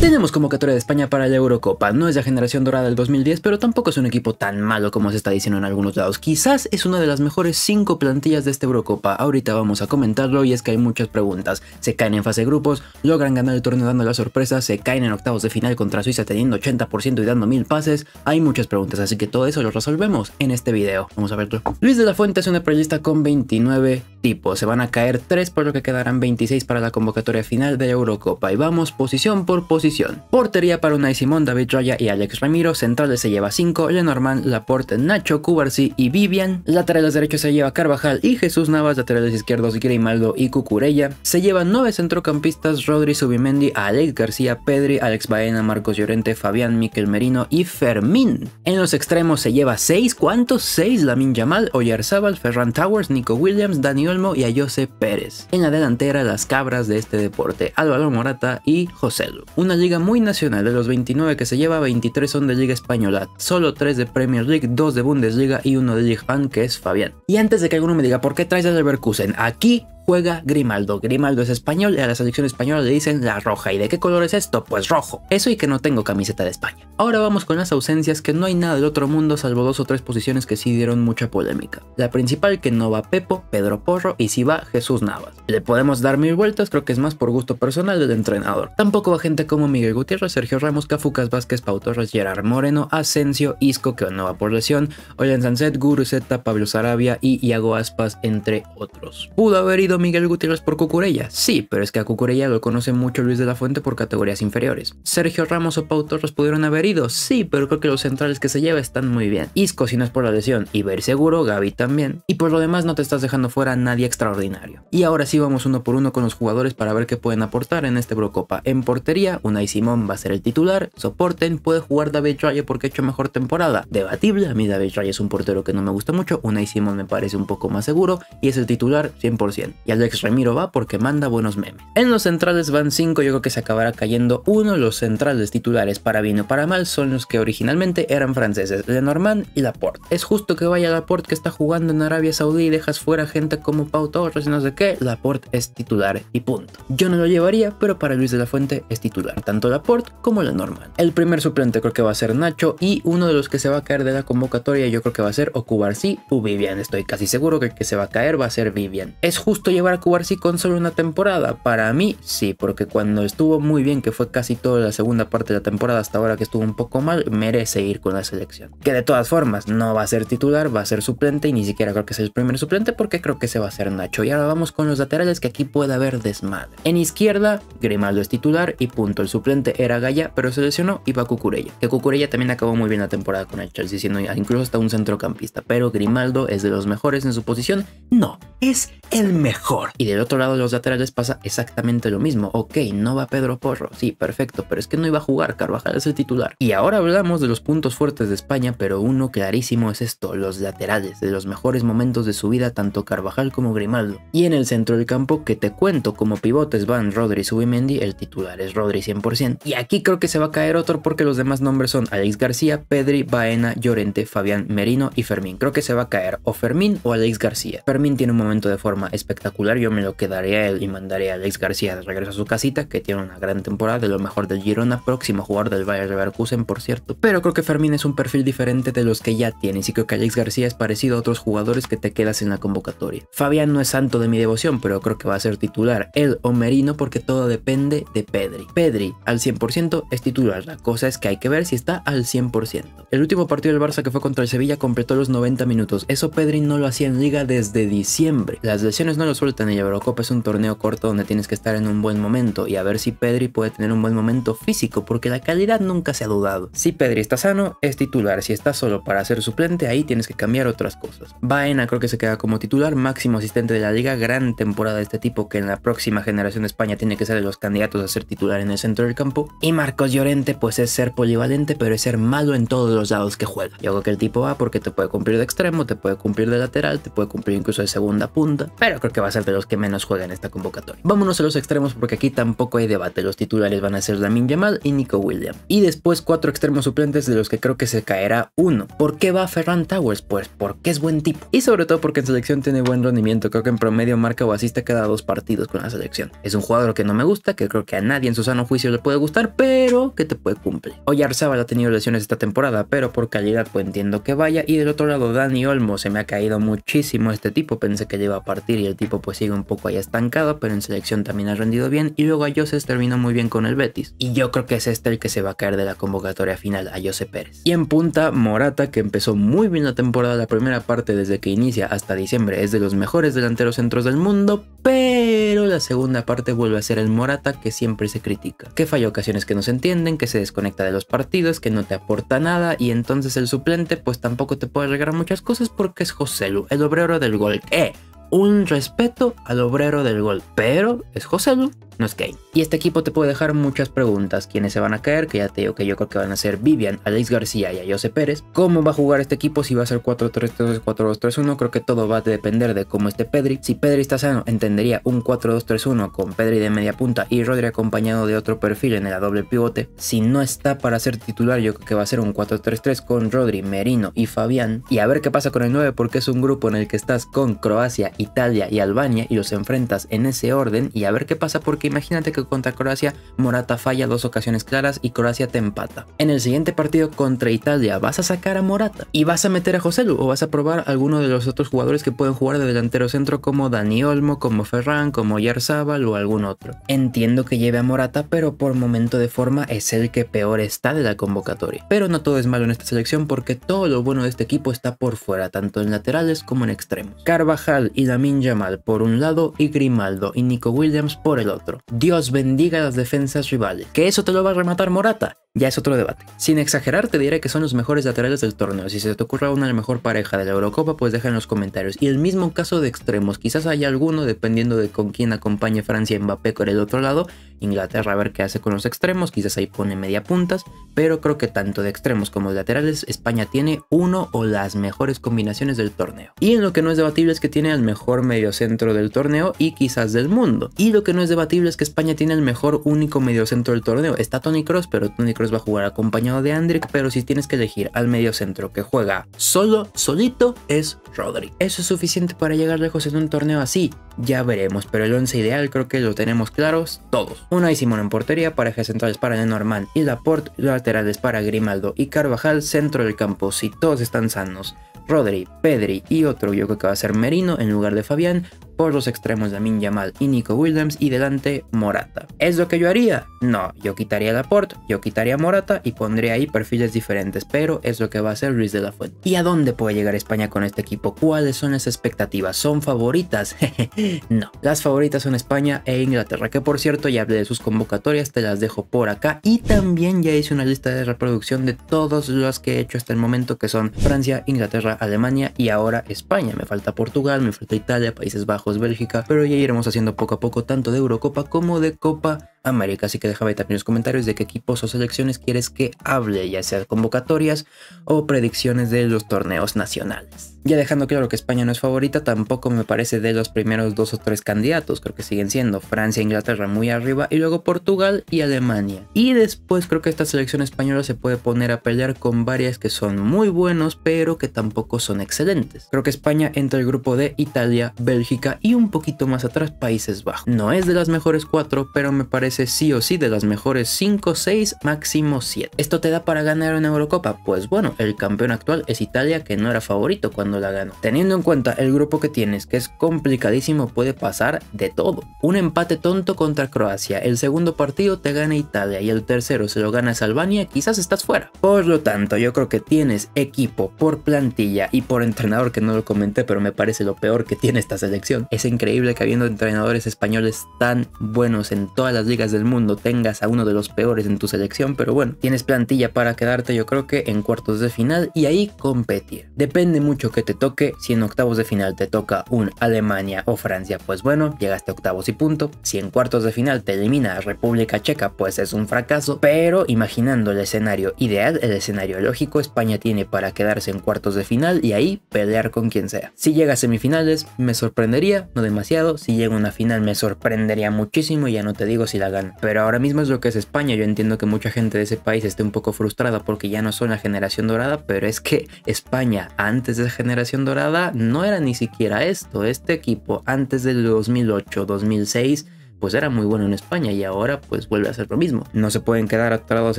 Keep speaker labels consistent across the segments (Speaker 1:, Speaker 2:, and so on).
Speaker 1: Tenemos convocatoria de España para la Eurocopa. No es la generación dorada del 2010, pero tampoco es un equipo tan malo como se está diciendo en algunos lados. Quizás es una de las mejores 5 plantillas de esta Eurocopa. Ahorita vamos a comentarlo y es que hay muchas preguntas. Se caen en fase de grupos, logran ganar el torneo dando la sorpresa, se caen en octavos de final contra Suiza teniendo 80% y dando mil pases. Hay muchas preguntas, así que todo eso lo resolvemos en este video. Vamos a verlo. Luis de la Fuente es una prelista con 29 tipos. Se van a caer 3, por lo que quedarán 26 para la convocatoria final de Eurocopa. Y vamos posición por posición posición. Portería para Unai Simón, David Raya y Alex Ramiro. Centrales se lleva 5, Lenormand, Laporte, Nacho, Cubarsi y Vivian. Laterales derechos se lleva Carvajal y Jesús Navas. Laterales izquierdos Grimaldo y Cucurella. Se llevan 9 centrocampistas, Rodri Subimendi, Alex García, Pedri, Alex Baena, Marcos Llorente, Fabián, Miquel Merino y Fermín. En los extremos se lleva 6, ¿cuántos? 6, Lamin Yamal, Oyarzábal, Ferran Towers, Nico Williams, Dani Olmo y Ayose Pérez. En la delantera las cabras de este deporte, Álvaro Morata y José una liga muy nacional, de los 29 que se lleva, 23 son de liga española, solo 3 de Premier League, 2 de Bundesliga y uno de Ligue 1 que es Fabián. Y antes de que alguno me diga por qué traes a Leverkusen, aquí juega Grimaldo. Grimaldo es español y a la selección española le dicen la roja. ¿Y de qué color es esto? Pues rojo. Eso y que no tengo camiseta de España. Ahora vamos con las ausencias que no hay nada del otro mundo salvo dos o tres posiciones que sí dieron mucha polémica. La principal que no va Pepo, Pedro Porro y si va Jesús Navas. Le podemos dar mil vueltas, creo que es más por gusto personal del entrenador. Tampoco va gente como Miguel Gutiérrez, Sergio Ramos, Cafucas Vázquez, Pau Torres, Gerard Moreno, Asensio, Isco que no va por lesión, Olen Sanzet, Guru Pablo Sarabia y Iago Aspas entre otros. Pudo haber ido Miguel Gutiérrez por Cucurella? Sí, pero es que a Cucurella lo conoce mucho Luis de la Fuente por categorías inferiores. ¿Sergio Ramos o Pau Torres pudieron haber ido? Sí, pero creo que los centrales que se lleva están muy bien. Isco si no es por la lesión, y ver seguro, Gaby también. Y por lo demás no te estás dejando fuera nadie extraordinario. Y ahora sí vamos uno por uno con los jugadores para ver qué pueden aportar en este Brocopa. En portería, Unai Simón va a ser el titular. Soporten, puede jugar David Raya porque ha hecho mejor temporada. Debatible, a mí David Raya es un portero que no me gusta mucho. Unai Simón me parece un poco más seguro y es el titular 100%. Y Alex Ramiro va porque manda buenos memes. En los centrales van 5, yo creo que se acabará cayendo uno. Los centrales titulares para bien o para mal son los que originalmente eran franceses, Lenormand y Laporte. Es justo que vaya Laporte que está jugando en Arabia Saudí y dejas fuera gente como Pau Torres y no sé qué. Laporte es titular y punto. Yo no lo llevaría, pero para Luis de la Fuente es titular, tanto Laporte como Lenormand. El primer suplente creo que va a ser Nacho y uno de los que se va a caer de la convocatoria yo creo que va a ser Ocubar. Sí. o Vivian. Estoy casi seguro que el que se va a caer va a ser Vivian. Es justo llevar a sí con solo una temporada? Para mí sí, porque cuando estuvo muy bien, que fue casi toda la segunda parte de la temporada hasta ahora que estuvo un poco mal, merece ir con la selección. Que de todas formas no va a ser titular, va a ser suplente y ni siquiera creo que sea el primer suplente porque creo que se va a ser Nacho. Y ahora vamos con los laterales que aquí puede haber desmadre. En izquierda, Grimaldo es titular y punto. El suplente era Gaya, pero se lesionó y va Cucurella. Que Cucurella también acabó muy bien la temporada con el Chelsea, siendo incluso hasta un centrocampista. Pero Grimaldo es de los mejores en su posición. No, es el mejor y del otro lado de los laterales pasa exactamente lo mismo. Ok, no va Pedro Porro, sí, perfecto, pero es que no iba a jugar, Carvajal es el titular. Y ahora hablamos de los puntos fuertes de España, pero uno clarísimo es esto, los laterales, de los mejores momentos de su vida tanto Carvajal como Grimaldo. Y en el centro del campo, que te cuento, como pivotes van Rodri Subimendi, el titular es Rodri 100%. Y aquí creo que se va a caer otro porque los demás nombres son Alex García, Pedri, Baena, Llorente, Fabián Merino y Fermín. Creo que se va a caer o Fermín o Alex García. Fermín tiene un momento de forma espectacular yo me lo quedaría a él y mandaría a Alex García de regreso a su casita, que tiene una gran temporada, de lo mejor del Girona, próximo jugador del Bayern Leverkusen, por cierto. Pero creo que Fermín es un perfil diferente de los que ya tiene, y creo que Alex García es parecido a otros jugadores que te quedas en la convocatoria. Fabián no es santo de mi devoción, pero creo que va a ser titular, él o Merino, porque todo depende de Pedri. Pedri al 100% es titular, la cosa es que hay que ver si está al 100%. El último partido del Barça que fue contra el Sevilla completó los 90 minutos, eso Pedri no lo hacía en liga desde diciembre. Las lesiones no lo suelta en el Eurocopa es un torneo corto donde tienes que estar en un buen momento y a ver si Pedri puede tener un buen momento físico porque la calidad nunca se ha dudado. Si Pedri está sano, es titular. Si está solo para ser suplente, ahí tienes que cambiar otras cosas. Baena creo que se queda como titular, máximo asistente de la liga, gran temporada de este tipo que en la próxima generación de España tiene que ser de los candidatos a ser titular en el centro del campo. Y Marcos Llorente pues es ser polivalente pero es ser malo en todos los lados que juega. Yo creo que el tipo va porque te puede cumplir de extremo, te puede cumplir de lateral, te puede cumplir incluso de segunda punta, pero creo que va va a ser de los que menos juegan esta convocatoria. Vámonos a los extremos porque aquí tampoco hay debate. Los titulares van a ser Lamin Yamal y Nico Williams. Y después cuatro extremos suplentes de los que creo que se caerá uno. ¿Por qué va Ferran Towers? Pues porque es buen tipo. Y sobre todo porque en selección tiene buen rendimiento. Creo que en promedio marca o asiste cada dos partidos con la selección. Es un jugador que no me gusta, que creo que a nadie en su sano juicio le puede gustar, pero que te puede cumplir. Oyarzabal ha tenido lesiones esta temporada, pero por calidad pues entiendo que vaya. Y del otro lado, Dani Olmo se me ha caído muchísimo este tipo. Pensé que le iba a partir y el tipo pues sigue un poco ahí estancado, pero en selección también ha rendido bien y luego a terminó muy bien con el Betis. Y yo creo que es este el que se va a caer de la convocatoria final a Jose Pérez. Y en punta, Morata, que empezó muy bien la temporada, la primera parte desde que inicia hasta diciembre es de los mejores delanteros centros del mundo, pero la segunda parte vuelve a ser el Morata que siempre se critica. Que falla ocasiones que no se entienden, que se desconecta de los partidos, que no te aporta nada y entonces el suplente pues tampoco te puede regalar muchas cosas porque es Lu el obrero del gol. ¡Eh! un respeto al obrero del gol. Pero es José Lu, no es que. Y este equipo te puede dejar muchas preguntas. ¿Quiénes se van a caer? Que ya te digo que yo creo que van a ser Vivian, Alex García y a Pérez. ¿Cómo va a jugar este equipo? Si va a ser 4-3-3, 4-2-3-1. Creo que todo va a depender de cómo esté Pedri. Si Pedri está sano, entendería un 4-2-3-1 con Pedri de media punta y Rodri acompañado de otro perfil en el doble pivote. Si no está para ser titular, yo creo que va a ser un 4-3-3 con Rodri, Merino y Fabián. Y a ver qué pasa con el 9 porque es un grupo en el que estás con Croacia, Italia y Albania y los enfrentas en ese orden. Y a ver qué pasa porque imagínate que contra Croacia Morata falla dos ocasiones claras y Croacia te empata. En el siguiente partido contra Italia vas a sacar a Morata y vas a meter a José Lu, o vas a probar a alguno de los otros jugadores que pueden jugar de delantero centro como Dani Olmo, como Ferran, como Yarzábal o algún otro. Entiendo que lleve a Morata, pero por momento de forma es el que peor está de la convocatoria. Pero no todo es malo en esta selección porque todo lo bueno de este equipo está por fuera, tanto en laterales como en extremos. Carvajal y Lamin Yamal por un lado y Grimaldo y Nico Williams por el otro. Dios bendiga las defensas rivales. Que eso te lo va a rematar Morata ya es otro debate. Sin exagerar, te diré que son los mejores laterales del torneo. Si se te ocurra una mejor pareja de la Eurocopa, pues deja en los comentarios. Y el mismo caso de extremos, quizás haya alguno, dependiendo de con quién acompañe Francia y Mbappé con el otro lado. Inglaterra a ver qué hace con los extremos, quizás ahí pone media puntas, pero creo que tanto de extremos como de laterales, España tiene uno o las mejores combinaciones del torneo. Y en lo que no es debatible es que tiene el mejor mediocentro del torneo y quizás del mundo. Y lo que no es debatible es que España tiene el mejor único mediocentro del torneo. Está Tony Cross, pero Tony Cross va a jugar acompañado de Andrick, pero si tienes que elegir al medio centro que juega solo, solito, es Rodri. Eso es suficiente para llegar lejos en un torneo así. Ya veremos, pero el once ideal creo que lo tenemos claros todos. Una y Simón en portería, Para ejes centrales para Lenormand y Laporte, laterales para Grimaldo y Carvajal, centro del campo, si todos están sanos. Rodri, Pedri y otro yo creo que va a ser Merino en lugar de Fabián, por los extremos de Lamin Yamal y Nico Williams y delante Morata. ¿Es lo que yo haría? No, yo quitaría Laporte, yo quitaría Morata y pondré ahí perfiles diferentes, pero es lo que va a hacer Luis de la Fuente. ¿Y a dónde puede llegar España con este equipo? ¿Cuáles son las expectativas? ¿Son favoritas? no, las favoritas son España e Inglaterra, que por cierto ya hablé de sus convocatorias, te las dejo por acá y también ya hice una lista de reproducción de todos los que he hecho hasta el momento que son Francia, Inglaterra, Alemania y ahora España. Me falta Portugal, me falta Italia, Países Bajos Bélgica, pero ya iremos haciendo poco a poco tanto de Eurocopa como de Copa América. Así que déjame también los comentarios de qué equipos o selecciones quieres que hable, ya sea convocatorias o predicciones de los torneos nacionales. Ya dejando claro que España no es favorita, tampoco me parece de los primeros dos o tres candidatos, creo que siguen siendo Francia e Inglaterra muy arriba y luego Portugal y Alemania. Y después creo que esta selección española se puede poner a pelear con varias que son muy buenos pero que tampoco son excelentes. Creo que España entra el grupo de Italia, Bélgica y un poquito más atrás Países Bajos. No es de las mejores cuatro, pero me parece sí o sí de las mejores 5, 6, máximo 7. ¿Esto te da para ganar una Eurocopa? Pues bueno, el campeón actual es Italia que no era favorito cuando la ganó. Teniendo en cuenta el grupo que tienes, que es complicadísimo, puede pasar de todo. Un empate tonto contra Croacia, el segundo partido te gana Italia y el tercero se lo gana Albania, quizás estás fuera. Por lo tanto, yo creo que tienes equipo por plantilla y por entrenador que no lo comenté, pero me parece lo peor que tiene esta selección. Es increíble que habiendo entrenadores españoles tan buenos en todas las ligas del mundo tengas a uno de los peores en tu selección, pero bueno, tienes plantilla para quedarte yo creo que en cuartos de final y ahí competir. Depende mucho que te toque, si en octavos de final te toca un Alemania o Francia, pues bueno, llegaste a octavos y punto. Si en cuartos de final te elimina a República Checa, pues es un fracaso, pero imaginando el escenario ideal, el escenario lógico, España tiene para quedarse en cuartos de final y ahí pelear con quien sea. Si llega a semifinales, me sorprendería, no demasiado, si llega una final me sorprendería muchísimo, ya no te digo si la pero ahora mismo es lo que es España. Yo entiendo que mucha gente de ese país esté un poco frustrada porque ya no son la generación dorada, pero es que España antes de la generación dorada no era ni siquiera esto. Este equipo antes del 2008, 2006 pues era muy bueno en España y ahora pues vuelve a ser lo mismo. No se pueden quedar atrados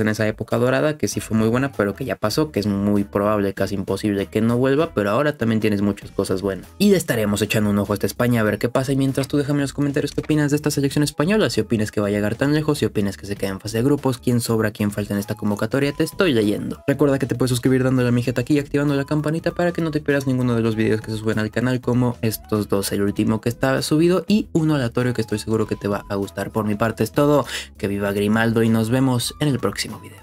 Speaker 1: en esa época dorada que sí fue muy buena, pero que ya pasó, que es muy probable, casi imposible que no vuelva, pero ahora también tienes muchas cosas buenas. Y estaremos echando un ojo a esta España a ver qué pasa y mientras tú déjame en los comentarios qué opinas de esta selección española, si opinas que va a llegar tan lejos, si opinas que se queda en fase de grupos, quién sobra, quién falta en esta convocatoria, te estoy leyendo. Recuerda que te puedes suscribir dándole a mi jeta aquí y activando la campanita para que no te pierdas ninguno de los videos que se suben al canal como estos dos, el último que está subido y un aleatorio que estoy seguro que te va a gustar. Por mi parte es todo, que viva Grimaldo y nos vemos en el próximo video.